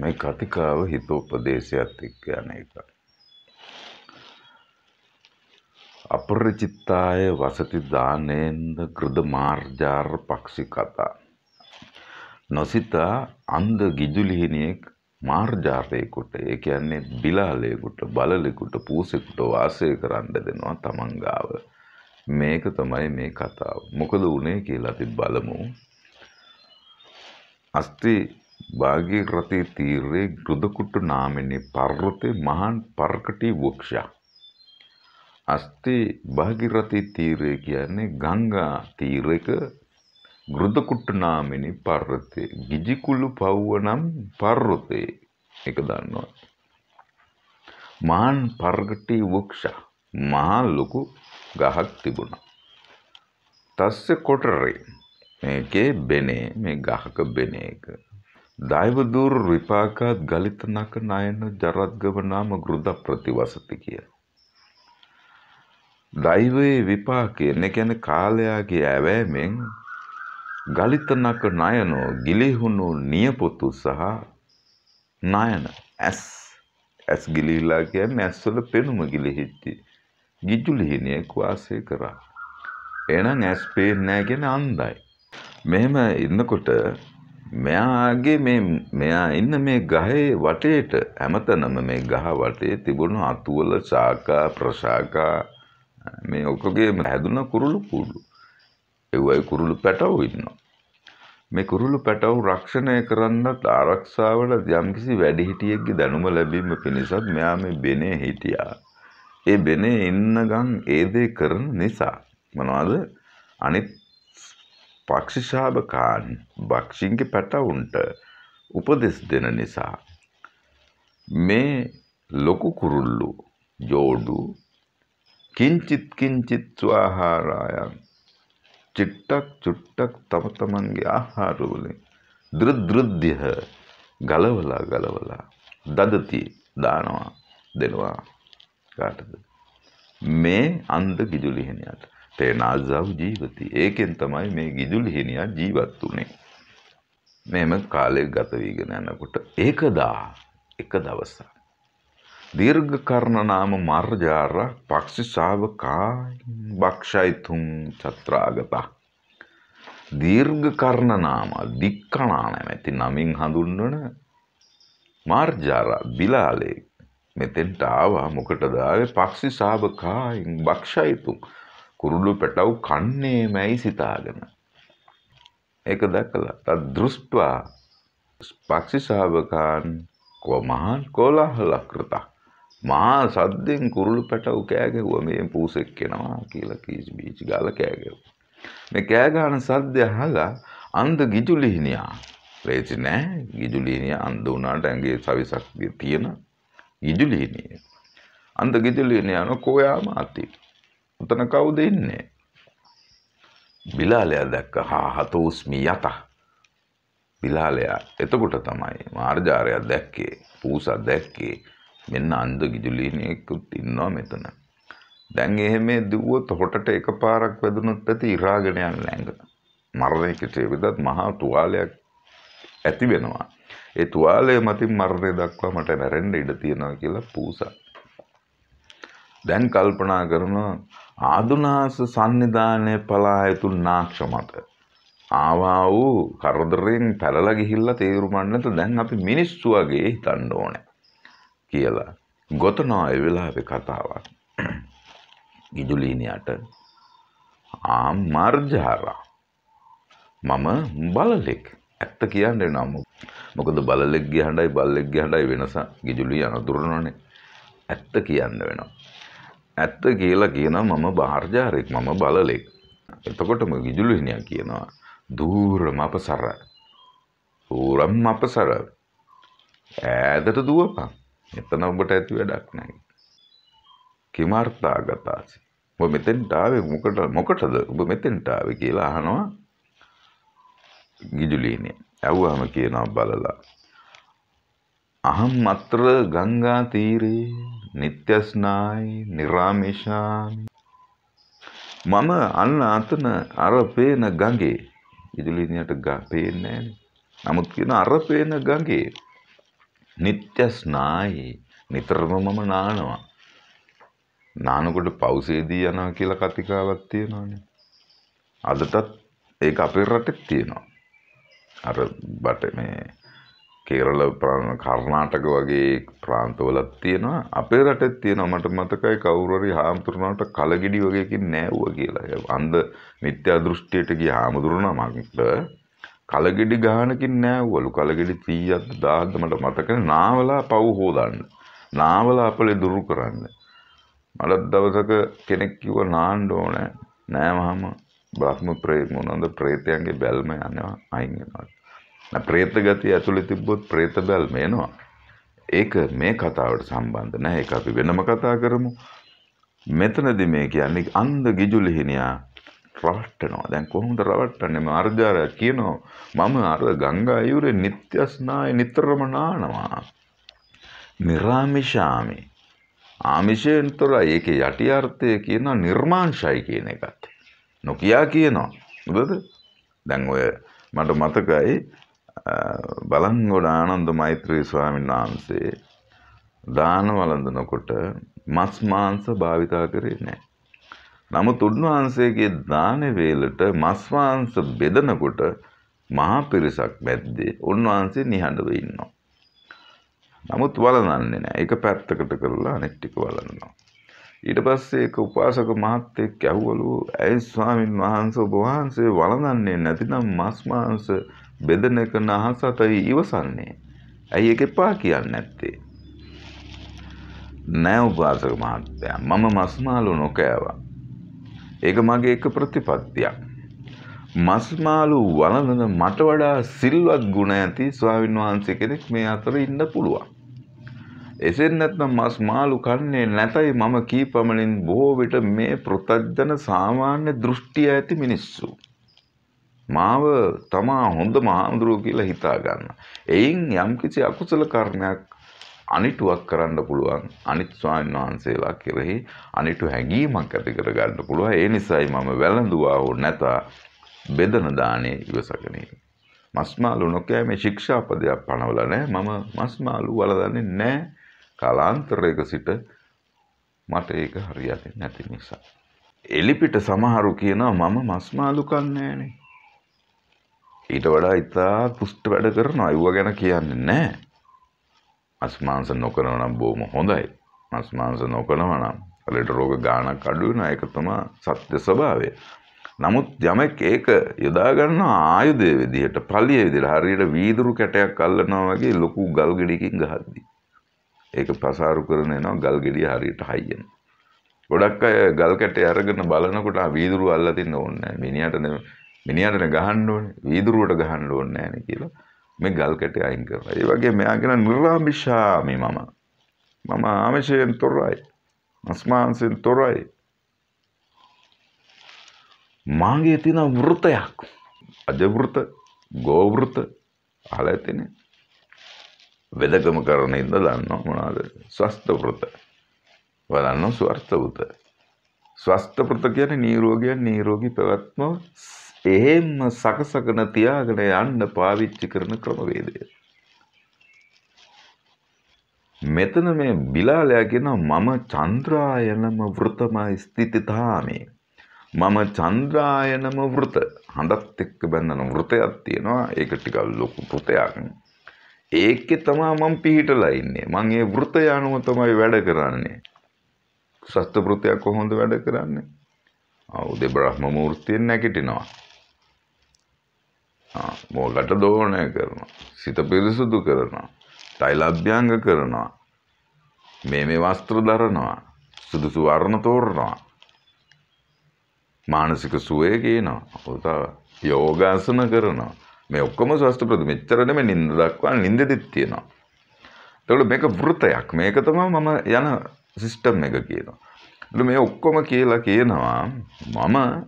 මේ කතිකාව හිතෝපදේශයත් එක්ක යන එක. අපරිචිත්තාය වසති දානේන්ද කෘද මාර්ජාර් පක්ෂි කතා. නොසිතා අන්ද ගිජුලිහිනියෙක් මාර්ජාරයකුට ඒ කියන්නේ බිලාලයකුට බලලෙකුට පූසෙකුට වාසය කරන්න දෙනවා තමන්ගාව. මේක තමයි මේ කතාව. මොකද වනේ කියලා ති බලමු. අස්ති භාගීරථී තීරයේ ගෘදකුට්ටු නාමිනි පර්වතේ මහාන් පර්කටී වෘක්ෂයක්. අස්තේ භාගීරථී තීරය කියන්නේ ගංගා තීරයක ගෘදකුට්ටු නාමිනි පර්වතේ ගිජිකුළු පව්ව නම් පර්වතේ එක දන්නවා. මහාන් පර්ගටී වෘක්ෂ මහා ලොකු ගහක් තිබුණා. තස්ස කොටරේ මේකේ බෙනේ මේ ගහක බෙන එක දෛවදූර් විපාකාත් ගලිත නක නයන ජරත්ගවනාම ගෘද ප්‍රතිවසති කිය. දෛවයේ විපාකය නැකැන කාලයාගේ ඇවෑමෙන් ගලිත නක නයනෝ ගිලිහුණු නියපොතු සහ නයන ඇස් ඇස් ගිලිහිලා කියන්නේ ඇස්වල පෙනුම ගිලිහිච්චි ගිජුලිහිනියෙක් වාසය කරා. එහෙනම් ඇස් පේන්නේ නැහැ කියන්නේ අන්ධයි. මෙහෙම ඉන්නකොට මෙයාගේ මේ මෙයා ඉන්න මේ ගහේ වටේට හැමතනම මේ ගහ වටේ තිබුණු අතුවල සාකා ප්‍රශාකා මේ ඔකගේ හැදුන කුරුළු කුඩු එවයි කුරුළු පැටවු ඉන්නවා. මේ කුරුළු පැටවු රක්ෂණය කරන්නත් ආරක්ෂාවට යම්කිසි වැඩිහිටියෙක්ගේ දැනුම ලැබීම පිණිසත් මෙයා මේ බෙනේ හිටියා. ඒ බෙනේ ඉන්නගම් ඒ දේ කරන නිසා මොනවද අනිත් පක්ෂිශාභකාන් භක්ෂීන්ගේ පැටවුන්ට උපදෙස් දෙන නිසා මේ ලොකු කුරුල්ලු ජෝඩු කිංචිත් කිංචිත් ස්වාහාරායන් චිට්ටක් චුට්ටක් තම තමන්ගේ ආහාරවලින් දෘද්දෘද්‍යහ ගලවලා ගලවලා දදති දානවා දෙනවා කාටද මේ අන්ද ගිජුලිහිණියට තේනාල්සව් ජීවති ඒකෙන් තමයි මේ ගිදුලි හිනියා ජීවත් වුනේ මෙහෙම කාලය ගත වීගෙන යනකොට ඒකදා එක දවසක් දීර්ඝ කර්ණ නාම මර්ජාර පක්ෂිසාවකායින් භක්ෂයිතුම් චත්‍රාගත දීර්ඝ කර්ණ නාම දික්කණා නැමැති නමින් හඳුන්වන මාර්ජාර බිලාලේ මෙතෙන්ට ආවා මොකටද ආවේ පක්ෂිසාවකායින් භක්ෂයිතුම් කුරුළු පැටව් කන්නේමැයි සිතාගෙන. ඒක දැකලා තත් දෘෂ්ටවා පක්ෂිසාාවකාන් කොමහන් කොලාහල කෘතා. මහා සද්දෙන් කුරුළු පැටව් කෑගෙව්ව මේ පූසෙක් කෙනවා කියලා කීච් බීච් ගාල කෑගෙව්. මේ කෑගාන සද්‍ය හලා අන්ද ගිජුලිහිනියා ලේසි නෑ ගිජුලිහිනිය අන්ද වුණාට ඇගේ සවිසක්තිය තියෙන ගිජුලිහිනිය. අන්ද ගිජුලිහිනියන කොයා මාතිී. උතන කවුද ඉන්නේ? බිලාලයා දැක්ක හා හතෝස්මි යත. බිලාලයා එතකොට තමයි මාර්ජාරයා දැක්කේ පූසා දැක්කේ මෙන්න අන්ද ගිජුලිනෙකුත් ඉන්නවා මෙතන. දැන් එහෙම දුවොත් හොටට එකපාරක් වැදුනොත් ඇති ඉරාගෙන යන ළඟ. මරණයකට විදත් මහා තුවාලයක් ඇති වෙනවා. ඒ තුවාලය මතින් මරණය දක්වා මට මැරෙන්න ඉඩ තියෙනවා කියලා පූසා. දැන් කල්පනා කරනවා ආදුනාස සංනිධානය පලා ඇතු නාක්ෂ මත. ආවා වූ කරදරෙන් පැරල ගිහිල්ල තේරුමන්නට දැන් අපි මිනිස්සු වගේ හිතන්න ඕන කියලා. ගොතනවා එවෙලා කතාවක්. ගිජුලීනයට ආම් මර්ජාරා. මම බලලෙක් ඇත්ත කියන්න නම්ම මොකද බලෙක් ගහඩයි බල්ලෙක් ගහඩයි වෙනස ගිජුලී අනතුරනනේ ඇත්ත කියන්න වෙනවා. ඇත්ත කියලා කියන මම භාර්ජාරෙක් මම බලලෙක්. එතකොටම ගිජුලුහිනිය කියනවා. දූරම අපසර. ඌරම් අපසර. ඈදට දුවපන්. එතන ඔබට ඇති වැඩක් නැහැ. කිමර්ථාගතාසි. ඔබ මෙතෙන්ට ආවේ මොකට මොකටද? ඔබ මෙතෙන්ට ආවේ කියලා අහනවා. ගිජුලීනේ. ඇව්වම කියනවා බලලා. අහම් අත්‍ර ගංගා තීරේ නිත්‍යස්නායි නිරාමිෂාමි මම අන්න අතන අර පේන ගඟේ ඉදුලිනියට පේන්නේ නෑනේ. නමුත් කියන අර පේන ගඟේ නිත්‍යස්නායි නිතරම මම නානවා. නානකොට පෞසේදී යනවා කියලා කතිකාවක් තියෙනවානේ. අදටත් ඒක අපේ රටෙත් තියෙනවා. අර බට මේ කේරල කර්ණාටක වගේ ප්‍රාන්තවලත් තියෙනවා අපේ රටත් තියෙනවා මට මතකයි කවුරරි හාමුදුරනාට කලගිඩි වගේකින් නෑව්ව කියලා අන්ද මිත්‍යා දෘෂ්ටියට ගිය හාමුදුරුණ මක්ට කලගෙඩි ගානකින් නෑව්වලු කලගෙඩි තීයත් දාගමට මතක නාවලා පව් හෝදන්න නාවල අපලෙ දුරු කරන්න මලත් දවසක කෙනෙක් කිව නාණ්ඩ ඕනෑ නෑමහම බ්‍රහ්ම ප්‍රේ මොනොද ප්‍රේතයන්ගේ බැල්ම යනවා අයිගෙනට ප්‍රේත ගතිය ඇතුළේ තිබ්බොත් ප්‍රේත බැල්ම එනවා. ඒක මේ කතාවට සම්බන්ධ නැහැ. ඒක අපි වෙනම කතා කරමු. මෙතනදි මේ කියන්නේ අන්ධ ගිජුලිහිනියා රවට්ටනවා. දැන් කොහොමද රවට්ටන්නේ? මාර්ජාරය කියනවා මම අර ගංගා යුරේ නিত্য ස්නාය නිතරම නානවා. නිර්ාමිෂාමි. ආමිෂයෙන්තර ඒකේ යටි අර්ථය කියනවා නිර්මාංශයි කියන එකත්. නොකියා කියනවා. නේද? දැන් ඔය මට මතකයි බලංගොඩ ආනන්ද මෛත්‍රී ස්වාමීන් වහන්සේ දාන වළඳනකොට මස් මාංශ භාවිතා කරේ නැහැ. නමුත් උන්වහන්සේගේ දාන වේලට මස් මාංශ බෙදනකොට මහා පිරිසක් මැද්දේ උන්වහන්සේ නිහඬව ඉන්නවා. නමුත් වළඳන්නේ නැහැ. ඒක පැත්තකට කරලා අනෙක් ටික වළඳනවා. ඊට පස්සේ ඒක උපාසක මහත්තයෙක් ඇහුවලු ඇයි ස්වාමින් වහන්සේ ඔබ වහන්සේ වළඳන්නේ නැතිනම් මස් මාංශ බෙදන එක නහස අතයි ඉවසන්නේ. ඇයි ඒක එපා කියන්නේ නැත්තේ? නෑ උපාසක මහත්තයා මම මස් මාළු නොකෑවා. ඒක මගේ එක ප්‍රතිපත්තියක්. මස් මාළු වළඳන මට වඩා සිල්වත් ගුණ ඇති ස්වාමින් වහන්සේ කෙනෙක් මේ අතර ඉන්න පුළුවන්. එසෙන් නැත්නම් මස් මාළු කන්නේ නැතයි මම කීපමණින් බොහෝ විට මේ පෘතජ්ජන සාමාන්‍ය දෘෂ්ටිය ඇති මිනිස්සු. මාව තමා හොඳ මහාමුදුරුව කියලා හිතා ගන්න. එයින් යම්කිසි අකුසල කර්මයක් අනිටුවක් කරන්න පුළුවන් අනිත් ස්වාමීන් වහන්සේලා කෙරෙහි අනිටු හැඟීමක් ඇති කර ගන්න පුළුවන්. ඒ නිසායි මම වැළඳුවා හෝ නැත බෙදන දාණය ඉවසගන්නේ. මස්මාළු නොකෑමේ ශික්ෂාපදයක් පනවලා නැහැ. මම මස්මාළු වලදන්නේ නැහැ. කාලාන්තරයක සිට මට ඒක හරියන්නේ නැති නිසා. එලිපිට සමහරු කියනවා මම මස්මාළු කන්නේ නැහනේ. ඊට වඩා ඉතා පුෂ්ට වැඩ කරන අයුව ගැන කියන්න නෑ අස්මාංස නොකරනම් බෝම හොඳයි අස්මාංස නොකනවනම් ලෙට රෝග ගානක් අඩුවන එකතම සත්‍ය ස්වභාවය නමුත් යමෙක් ඒක යොදාගන්න ආයුදය විදිහට පලිය විදිට හරියට වීදුරු කැටයක් අල්ලනවා වගේ ලොකු ගල්ගෙඩිකින් ගහද්දි. ඒක පසාරු කරන එනවා ගල්ගෙඩිය හරියට හයියන. ගොඩක් අය ගල් කැටේ අරගෙන බලනකොට වීදුරු අල්ල තින්න ඕනේ මිනිහට මිනිහට ගහන්න ඕනේ වීදුරුවට ගහන්න ඕනේ නැහැ කියලා මේ ගල් කැටි අයින් කරනවා. ඒ වගේ මෙයා කියන නිර්ආමිෂාමි මම. මම ආමිෂයෙන් තොරයි. මස්මාංශයෙන් තොරයි. මාගේ තියෙන වෘතයක්. අජවෘත, ගෝවෘත අහලා ඇතිනේ. වෙදකම කරන ඉඳ දන්නවා මොනවද? ස්වස්ත වෘත. බලන්න ස්වර්ථ වෘත. ස්වස්ත වෘත කියන්නේ නිරෝගියන් නිරෝගී පැවැත්ම එහෙම්ම සකසගෙන තියාගෙන යන්න පාවිච්චි කරන ක්‍රමවේදය. මෙතන මේ බිලාලයා කියන මම චන්ද්‍රායනම වෘතම ස්ථිතිතාමේ. මම චන්ද්‍රායනම වෘත හඳත් එක්ක බැඳන වෘතයක් තියෙනවා ඒක ටිකක් ලොකු වෘතයක්. ඒකෙ තමා මම පිහිටලා ඉන්නේ. මං ඒ වෘතය අනුව තමයි වැඩ කරන්නේ. සස්ත වෘතයක් කොහොමද වැඩ කරන්නේ? ආ උදේ බ්‍රහ්ම මූර්තියෙන් නැගිටිනවා. මෝකට දෝහනය කරනවා. සිත පිරිසුදු කරනවා. තයිලබ්‍යංග කරනවා. මේ මේ වස්ත්‍ර දරනවා. සුදුසු වර්ණ තෝරනවා. මානසික සුවය කියනවා. ඔතව යෝගාසන කරනවා. මේ ඔක්කොම ස්වස්ථ ප්‍රති මෙච්චර නෙමෙයි නින්ද දක්වා නින්දෙදිත් තියෙනවා. එතකොට මේක වෘතයක්. මේක තමයි මම යන සිස්ටම් එක කියනවා. එතකොට මේ ඔක්කොම කියලා කියනවා මම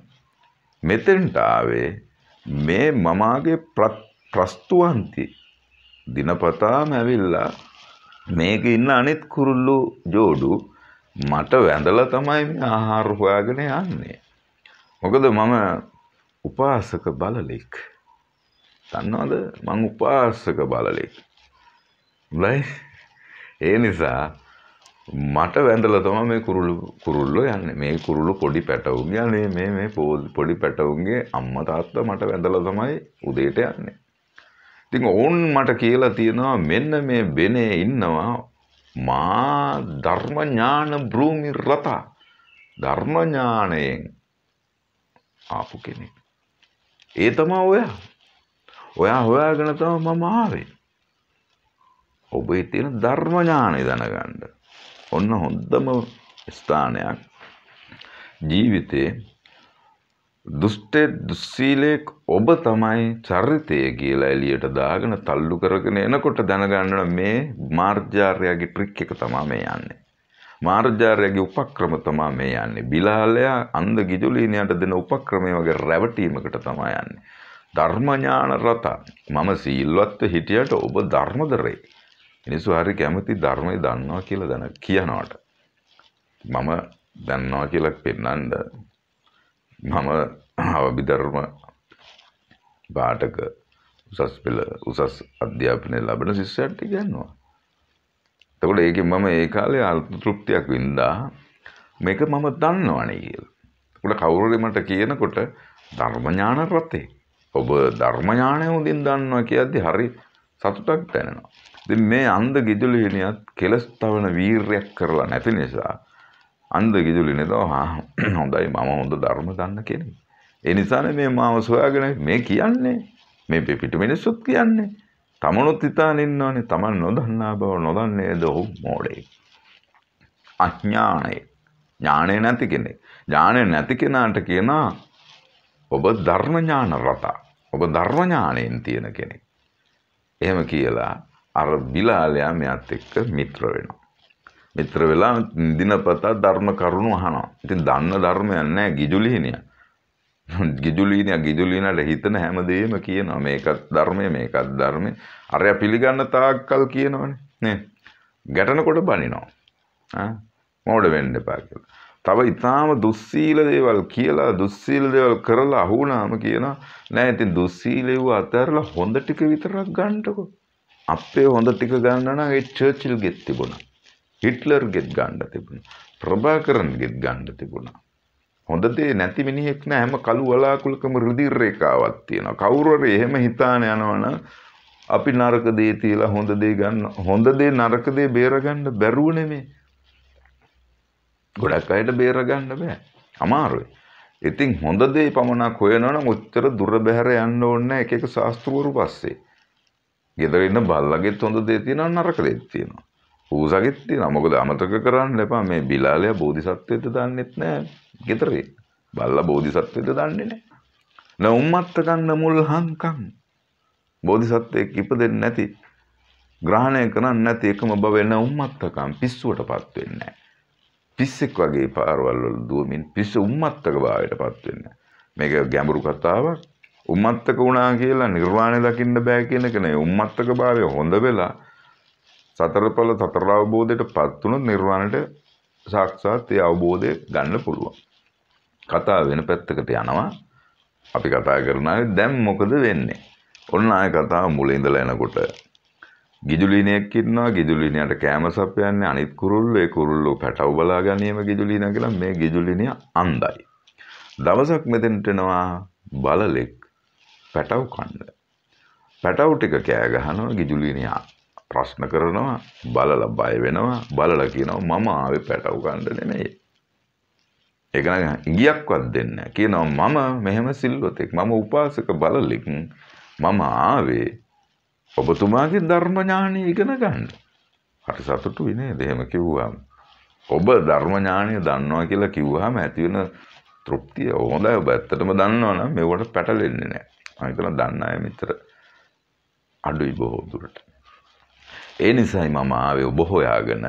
මෙතෙන්ට ආවේ මේ මමාගේ ප්‍රස්තුවන්ති දිනපතාම ඇවිල්ලා මේක ඉන්න අනිත් කුරුල්ලු ජෝඩු මට වැඳලා තමයි මේ ආහාර හොයාගෙන යන්නේ. මොකද මම උපාසක බලලෙක්. දන්නවද? මං උපාසක බලලෙක්. ලයි ඒ නිසා මට වැඳලා තමයි මේ කුරුල්ලෝ කුරුල්ලෝ යන්නේ. මේ කුරුල්ලෝ පොඩි පැටවුන් යන්නේ මේ මේ පොඩි පැටවුන්ගේ අම්මා තාත්තා මට වැඳලා තමයි උදේට යන්නේ. ඉතින් ඕන් මට කියලා තියෙනවා මෙන්න මේ බෙනේ ඉන්නවා මා ධර්ම ඥාන භූමි රත ධර්ම ඥාණයෙන් ආපු කෙනෙක්. ඒ තමයි ඔයා. ඔයා හොයාගෙන තමයි මම ආවේ. ඔබේ තියෙන ධර්ම ඥාණය දැනගන්න. ඔන්න හොඳම ස්ථානයක් ජීවිතේ දුෂ්ටේ දුස්සීලයෙක් ඔබ තමයි චරිතය කියලා එලියට දාගෙන තල්ලු කරගෙන එනකොට දැනගන්න මේ මාර්ජාරයාගේ ට්‍රික් එක තමා මේ යන්නේ. මාර්ජාරයාගේ උපක්‍රම තමා මේ යන්නේ. බිලාලයා අන්ද ගිජුලීනයට දෙන උපක්‍රමය වගේ රැවටීමකට තමා යන්නේ. ධර්මඥාන රත මම සීල්වත්ව හිටියට ඔබ ධර්මදරේ. මිනිස්සු හරි කැමති ධර්මය දන්නවා කියලා දැන කියනවට. මම දන්නවා කියලා පෙන්නන්ඩ මම අවබිධර්ම පාටක උසස් පෙළ උසස් අධ්‍යාපනය ලබන ශිස්සයට්ටි ගන්නවා. තකොට ඒක මම ඒ කාලේ අල්තෘප්තියක් වින්දා මේක මම දන්නවනේ කියලා. උඩ කවුරුරි මට කියනකොට ධර්මඥාන රතේ. ඔබ ධර්මඥානය හොඳින් දන්නවා කියද්දි හරි සතුටක් දැනෙනවා. ඉතින් මේ අන්ධ ගිජුලි හිමියත් කෙලස් තවන වීරයක් කරලා නැති නිසා අන්ධ ගිජුලි නේද හොඳයි මම හොඳ ධර්ම දන්න කෙනෙක්. ඒ නිසානේ මේ මාව සොයාගෙන මේ කියන්නේ මේ පිටු මිනිස්සුත් කියන්නේ තමනුත් හිතාන ඉන්නවනේ තමන් නොදන්නා බව නොදන්නේද ඔහු මෝඩේ. අඥානයි. ඥාණය නැති කෙනෙක්. ඥාණය නැති කෙනාට කියනවා ඔබ ධර්ම ඥාන රතා. ඔබ ධර්ම ඥාණයෙන් තියෙන කෙනෙක්. එහෙම කියලා අර බිලාලයා මෙයත් එක්ක මිත්‍ර වෙනවා. මිත්‍ර වෙලා දිනපතා ධර්ම කරුණු අහනවා. ඉතින් දන්න ධර්මයක් නැහැ ගිජුලිහිනිය. ගිජුලිහිනිය ගිජුලිහිනට හිතන හැමදේම කියනවා. මේකත් ධර්මය මේකත් ධර්මය. අරයා පිළිගන්න තාක්කල් කියනවනේ. නේ. ගැටනකොට බනිනවා. ආ මෝඩ වෙන්න එපා කියලා. තව ඉතාම දුස්සීල දේවල් කියලා දුස්සීල දේවල් කරලා අහුනාම කියන නෑ ඉතින් දුස්සීලෙව්ව අතහැරලා හොඳ ටික විතරක් ගන්නටකෝ අපේ හොඳ ටික ගන්නන ඒ චර්චිල් ගෙත් තිබුණ හිට්ලර් ගෙත් ගණ්ඩ තිබුණ ප්‍රභාකරන් ගෙත් ගණ්ඩ තිබුණා හොඳදේ නැති මිනිහෙක් නෑ හැම කළු වලාකුලකම රුධිර රේඛාවක් තියෙනවා. කවුරුහරි එහෙම හිතාන යනවනම් අපි නරක දේ තියලා හොඳ දේ ගන්න හොඳ දේ නරක දේ බේරගන්න බැරුව නෙමෙයි. ගොඩක් අයට බේරගන්න බෑ. අමාරුයි. ඉතින් හොඳ දේ පමණක් හොයනවනම් උත්තර දුර බැහැර යන්න ඕනේ එක එක ශාස්ත්‍රවරු පස්සේ. ගෙදර ඉන්න බල්ලගෙත් හොඳ දේ තියෙනවා නරක දෙයක් තියෙනවා. පූසගෙත් තියෙනවා. මොකද අමතක කරන්න එපා මේ බිලාලයා බෝධිසත්වයට දන්නෙත් නෑ ගෙදරේ. බල්ලා බෝධිසත්වයට දන්නේ නෑ. න උම්මත්තකන් න මුල් හංකම්. බෝධිසත්වයෙක් ඉපදෙන්නේ නැති ග්‍රහණය කරන්නේ නැති එකම බව එන උම්මත්තකම් පිස්සුවටපත් වෙන්නේ නෑ. පිස්සෙක් වගේ පාරවල් වල දුවමින් පිස්සු උම්මත්තක භාවයටපත් වෙන්නේ. මේක ගැඹුරු කතාවක්. උම්මත්තක වුණා කියලා නිර්වාණය දකින්න බෑ කියන එක නෙවෙයි. උම්මත්තක භාවය හොඳ වෙලා සතරපල සතර අවබෝධයටපත් වුණොත් නිර්වාණයට සාක්ෂාත් ඒ අවබෝධය ගන්න පුළුවන්. කතා වෙන පැත්තකට යනවා. අපි කතා කරනවා දැන් මොකද වෙන්නේ? ඔන්න ආය කතාව මුල ඉඳලා එනකොට ගිජුලිනයක් ඉන්නවා ගිජුලිනයට කෑම සපයන්නේ අනිත් කුරුල්ලෝ ඒ කුරුල්ලෝ පැටව බලා ගැනීම ගිජුලින කියලා මේ ගිජුලිනිය අන්දයි. දවසක් මෙතෙන්ට එනවා බලලෙක් පැටව් කණ්ඩ. පැටව් ටික කෑ ගහනවා ගිජුලිනියා ප්‍රශ්න කරනවා බලල බය වෙනවා බලල කියනවා මම ආවෙ පැටව් කණ්ඩ නෙමෙයි. ඒකන ඉගියක්වත් දෙන්න කියනවා මම මෙහෙම සිල්වතෙක් මම උපාසක බලලෙක් මම ආවේ ඔබතුමාගේ ධර්මඥානය ඉගෙන ගන්න. හට සතුටු විනේ දෙහෙම කිව්වාම. ඔබ ධර්මඥානය දන්නවා කියලා කිව්වහම ඇතිවෙන තෘප්තිය හොඳයි ඔබ ඇත්තටම දන්නවනම් මෙවට පැටලෙන්නේ නෑ. මහිතන දන්න අය මෙතර අඩුයි බොහෝ දුරට. ඒ නිසයි මම ආවේ ඔබ හොයාගෙන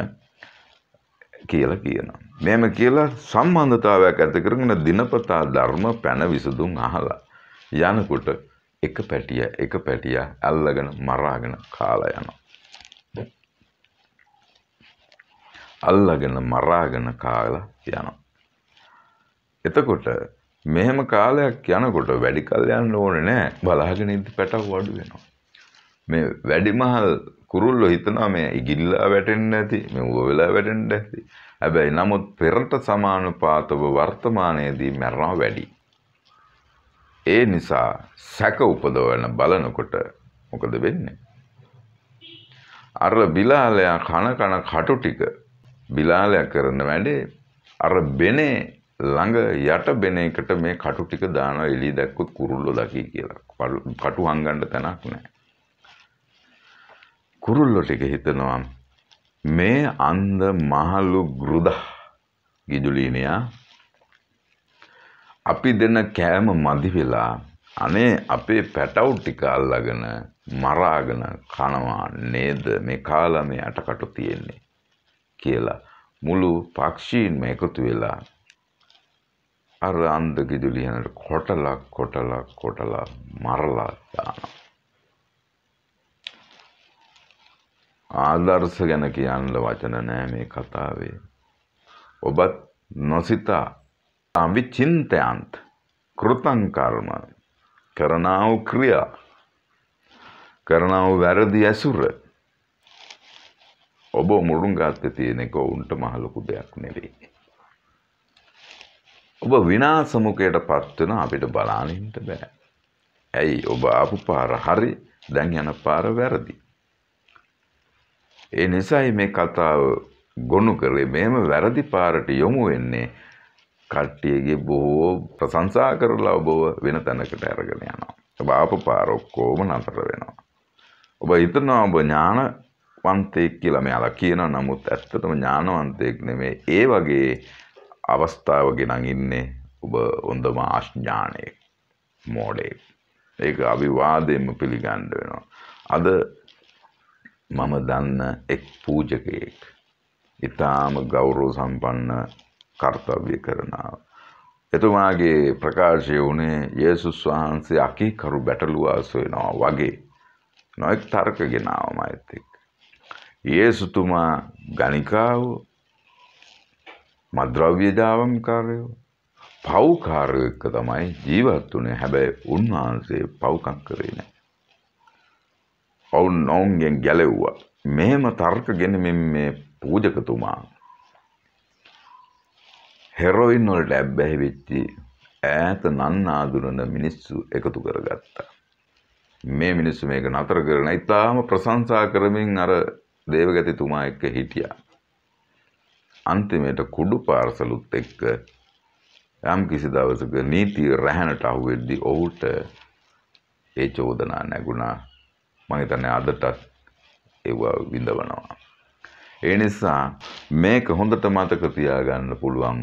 කියලා කියනවා. මෙහෙම කියලා සම්බන්ධතාවයක් ඇති කරගෙන දිනපතා ධර්ම පැන විසඳුම් අහලා යනකොට එක පැටිය එක පැටිය අල්ලගෙන මරාගෙන කාලා යනවා. අල්ලගෙන මරාගෙන කාලා යනවා. එතකොට මෙහෙම කාලයක් යනකොට වැඩි කල් යන්න ඕනේ නෑ බලාගෙන ඉඳි පැටව වඩු වෙනවා. මේ වැඩිමහල් කුරුල්ලෝ හිතනවා මේ ඉගිල්ලා වැටෙන්න ඇති මේ ඌව වෙලා වැටෙන්න ඇති. හැබැයි නමුත් පෙරට සමානුපාතව වර්තමානයේදී මැරෙනවා වැඩි. ඒ නිසා සැක උපදවන බලනකොට මොකද වෙන්නේ? අර බිලාලයා කන කන කටු ටික බිලාලයා කරන වැඩේ අර බෙනේ ළඟ යට බෙන එකට මේ කටු ටික දානවා එළිය දැක්කොත් කුරුල්ලෝ දකි කියලා. කටු හංගන්න තැනක් නැහැ. කුරුල්ලෝ ටික හිතනවා මේ අන්ධ මහලු ගෘද ගිජුලීනයා අපි දෙන කෑම මදි වෙලා අනේ අපේ පැටව් ටික අල්ලගෙන මරාගෙන කනවා නේද මේ කාලා මේ අටකටු තියෙන්නේ කියලා මුළු පක්ෂීන්ම එකතු වෙලා අර අන්ද කිදුලියනට කොටලා කොටලා කොටලා මරලා දානවා. ආදර්ශ ගැන කියන්න වචන නෑ මේ කතාවේ. ඔබත් නොසිතා අවිචින්තයන්ත කෘතං කර්ම කරනාව ක්‍රියා කරනාව වැරදි ඇසුර ඔබ මුරුන් ගත්ත තියෙනෙක ඔවුන්ට මහලොකු දෙයක් නෙවෙයි. ඔබ විනාසමුකයට පත්වෙන අපිට බලානින්ට බෑ. ඇයි ඔබ ආපු පාර හරි දැන් යන පාර වැරදි. ඒ නිසයි මේ කතාව ගොුණු කරේ මෙම වැරදි පාරට යොමු වෙන්නේ කට්ටියගේ බොහෝ ප්‍රසංසා කරලා ඔබව වෙන තැනකට ඇරගෙන යනවා. බාප පාරොක්කෝම නතර වෙනවා. ඔබ හිතනවා ඔබ ඥානවන්තයෙක් කියලා මෙයාලා කියන නමුත් ඇත්තටම ඥානවන්තයෙක් නෙමේ ඒ වගේ අවස්ථාවක නං ඉන්නේ ඔබ හොඳම ආශ්ඥානයෙක් මෝඩේ ඒක අවිවාදයෙන්ම පිළිගණ්ඩ වෙනවා. අද මම දන්න එක් පූජකයෙක් ඉතාම ගෞරෝ සම්පන්න කර්තව්‍ය කරනාව. එතුමාගේ ප්‍රකාශය වුණේ යේසුස් වහන්සේ අකිකරු බැටලුවාස වෙනවා වගේ නොෙක් තර්ක ගෙනාව මයිතෙක්. ඒසුතුමා ගනිකාව මද්‍රව්‍යජාවම් කාරයෝ. පව්කාරයක තමයි ජීවත් වනේ හැබැයි උන්වහන්සේ පව්කක් කරේ නෑ. ඔවුන් ඔවුන්ගෙන් ගැලෙව්වා. මෙහෙම තර්ක ගෙන මෙ මේ පූජකතුමා. හෙරොයින් වලට ඇබ්බැහි වෙච්චි ඈත නන්නාඳුනන මිනිස්සු එකතු කරගත්තා. මේ මිනිස්සු මේක නතර කරන ඉතාම ප්‍රශංසා කරමින් අර දේවගතිතුමා එක්ක හිටියා. අන්තිමයට කුඩු පාර්සලුත් එක්ක යම් කිසි දවසක නීතිය රැහැනට අහුවෙද්දි ඔහුට ඒ චෝදනා නැගුණා මම හිතන්නේ අදටත් ඒවා විඳවනවා. ඒ නිසා මේක හොඳට මතක තියාගන්න පුළුවන්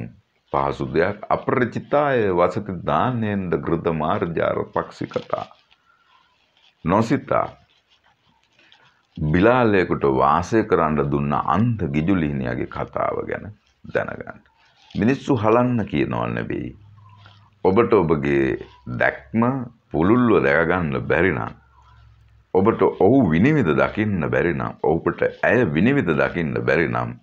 පහසු දෙයක් අපරිචිතාය වසති දානේන්ද ගෘත මාර්ජාර පක්ෂිකතා නොසිතා බිලාලයකුට වාසය කරන්න දුන්න අන්ධ ගිජුලිහිනියගේ කතාව ගැන දැනගන්න. මිනිස්සු හලන්න කියනවන්න වෙයි. ඔබට ඔබගේ දැක්ම පුළුල්ව දැකගන්න බැරිනම්. ඔබට ඔහු විනිවිධ දකින්න බැරිනම් ඔහුට ඇය විනිවිධ දකින්න බැරිනම්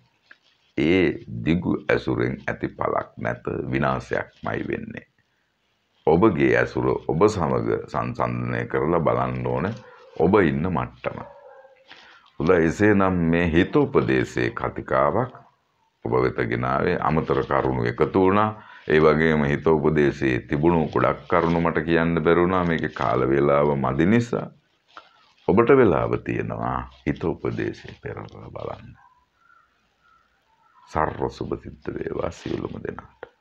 ඒ දිගු ඇසුරෙන් ඇති පලක් නැත විනාසයක් මයි වෙන්නේ. ඔබගේ ඇසුර ඔබ සමග සංසන්ධනය කරලා බලන්න ඕන ඔබ ඉන්න මට්ටම. උද එසේනම් මේ හිතෝපදේශයේ කතිකාවක් ඔබ වෙත ගෙනාවේ අමතර කරුණු එකතු වුණා. ඒ වගේම හිතෝපදේශයේ තිබුණු ගොඩක් කරුණු මට කියන්න බැරුණා මේකේ කාල වේලාව මදි නිසා. ඔබට වෙලාව තියෙනවා හිතෝපදේශයේ පෙරලා බලන්න. සර්ව සුභ සිද්ධ වේවා සියලුම දෙනාට.